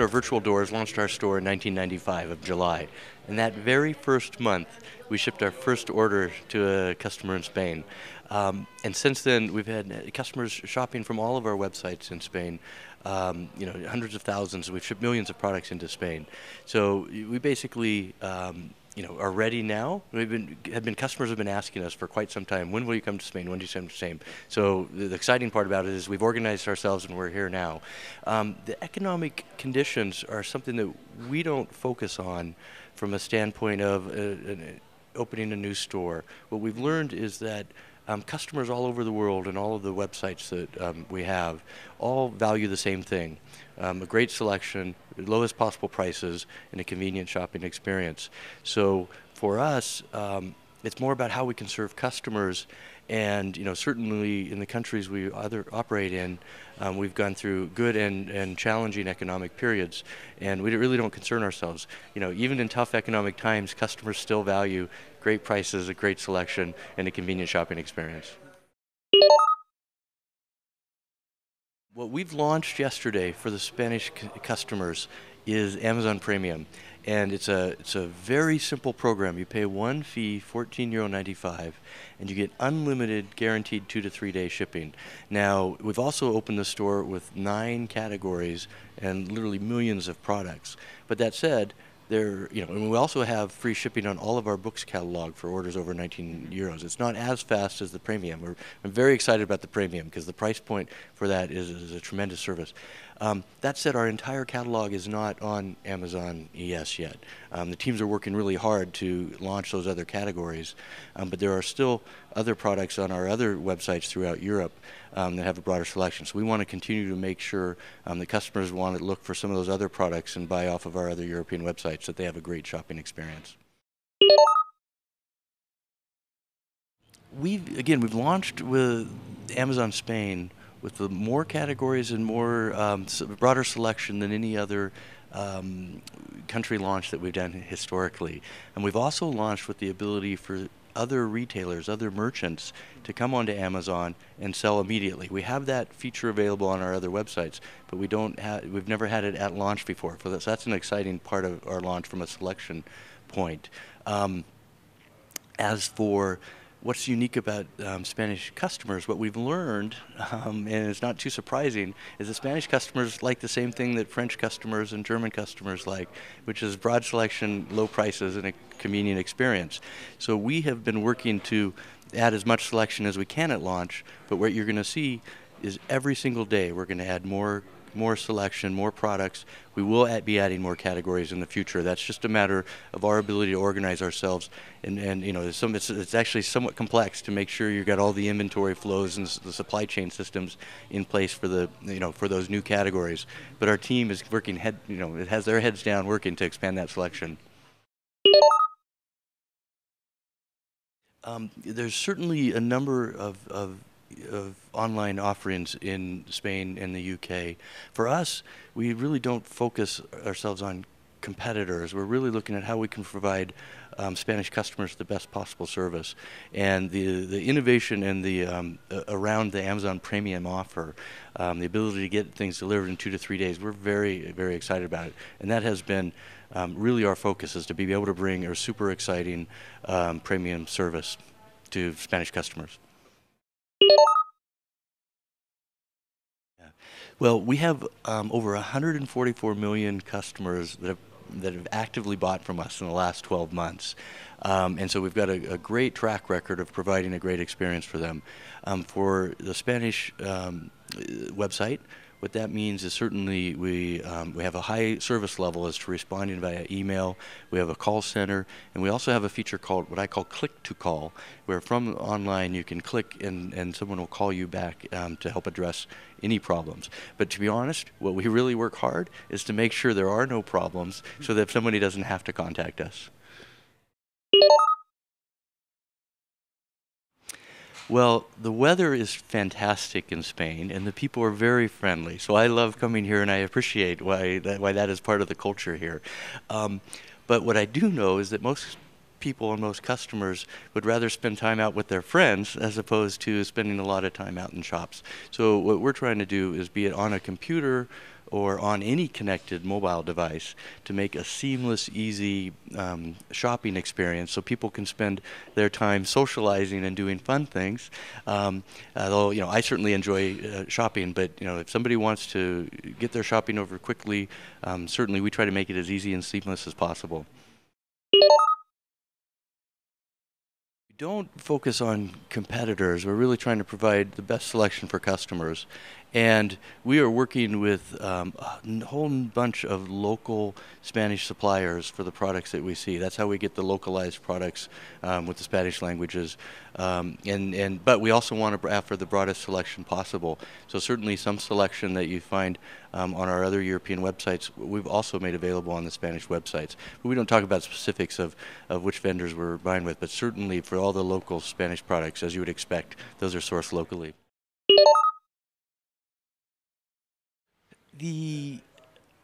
Our Virtual Doors launched our store in 1995 of July. And that very first month, we shipped our first order to a customer in Spain. Um, and since then, we've had customers shopping from all of our websites in Spain. Um, you know, hundreds of thousands. We've shipped millions of products into Spain. So we basically um, you know, are ready now. We've been have been customers have been asking us for quite some time. When will you come to Spain? When do you come to Spain? So the, the exciting part about it is we've organized ourselves and we're here now. Um, the economic conditions are something that we don't focus on from a standpoint of uh, uh opening a new store. What we've learned is that um, customers all over the world and all of the websites that um, we have all value the same thing um, a great selection, lowest possible prices, and a convenient shopping experience. So for us, um, it's more about how we can serve customers and you know certainly in the countries we other operate in, um, we've gone through good and, and challenging economic periods, and we really don't concern ourselves. You know, even in tough economic times, customers still value great prices, a great selection, and a convenient shopping experience. What we've launched yesterday for the Spanish c- customers is Amazon Premium, and it's a it's a very simple program. You pay one fee, 14 euro 95, and you get unlimited, guaranteed two to three day shipping. Now we've also opened the store with nine categories and literally millions of products. But that said, there, you know, and we also have free shipping on all of our books catalog for orders over 19 euros. It's not as fast as the premium. We're, I'm very excited about the premium because the price point for that is, is a tremendous service. Um, that said, our entire catalog is not on Amazon ES yet. Um, the teams are working really hard to launch those other categories, um, but there are still other products on our other websites throughout Europe um, that have a broader selection. So we want to continue to make sure um, customers want to look for some of those other products and buy off of our other European websites that they have a great shopping experience. We've, again, we've launched with Amazon Spain with the more categories and more um, broader selection than any other um, country launch that we've done historically. And we've also launched with the ability for other retailers, other merchants to come onto Amazon and sell immediately. We have that feature available on our other websites, but we don't have we've never had it at launch before. So that's, an exciting part of our launch from a selection point. Um, as for what's unique about um, Spanish customers. What we've learned, um, and it's not too surprising, is that Spanish customers like the same thing that French customers and German customers like, which is broad selection, low prices, and a convenient experience. So we have been working to add as much selection as we can at launch, but what you're going to see is every single day we're going to add more more selection, more products. We will at, be adding more categories in the future. That's just a matter of our ability to organize ourselves. And, and you know, some, it's, it's actually somewhat complex to make sure you've got all the inventory flows and the supply chain systems in place for the you know for those new categories. But our team is working head you know it has their heads down working to expand that selection. Um, there's certainly a number of, of of online offerings in Spain and the UK. For us, we really don't focus ourselves on competitors. We're really looking at how we can provide um, Spanish customers the best possible service, and the the innovation and the um, uh, around the Amazon Premium offer, um, the ability to get things delivered in two to three days. We're very very excited about it, and that has been um, really our focus is to be able to bring a super exciting um, premium service to Spanish customers. Well, we have um, over 144 million customers that have that have actively bought from us in the last 12 months. Um, and so we've got a, a, great track record of providing a great experience for them. Um, for the Spanish um, website, what that means is certainly we, um, we have a high service level as to responding via email, we have a call center, and we also have a feature called what I call click to call, where from online you can click and, and someone will call you back um, to help address any problems. But to be honest, what we really work hard is to make sure there are no problems so that somebody doesn't have to contact us. Well, the weather is fantastic in Spain, and the people are very friendly. So I love coming here, and I appreciate why that, why that is part of the culture here. Um, but what I do know is that most people and most customers would rather spend time out with their friends as opposed to spending a lot of time out in shops. So what we're trying to do is be it on a computer or on any connected mobile device to make a seamless, easy um, shopping experience so people can spend their time socializing and doing fun things. Um, although, you know, I certainly enjoy uh, shopping, but, you know, if somebody wants to get their shopping over quickly, um, certainly we try to make it as easy and seamless as possible. don't focus on competitors. We're really trying to provide the best selection for customers. And we are working with um, a whole bunch of local Spanish suppliers for the products that we see. That's how we get the localized products um, with the Spanish languages. Um, and, and, but we also want to offer the broadest selection possible. So certainly some selection that you find um, on our other European websites, we've also made available on the Spanish websites. But we don't talk about specifics of, of which vendors we're buying with, but certainly for all the local Spanish products, as you would expect, those are sourced locally. the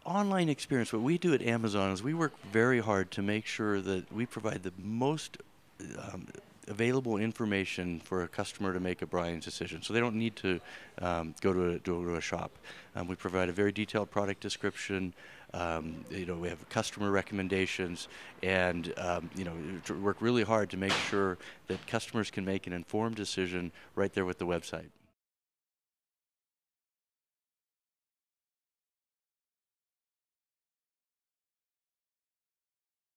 online experience, what we do at Amazon is we work very hard to make sure that we provide the most um, available information for a customer to make a Brian's decision. So they don't need to um, go, to a, go to a shop. Um, we provide a very detailed product description. Um, you know, we have customer recommendations, and um, you know, work really hard to make sure that customers can make an informed decision right there with the website.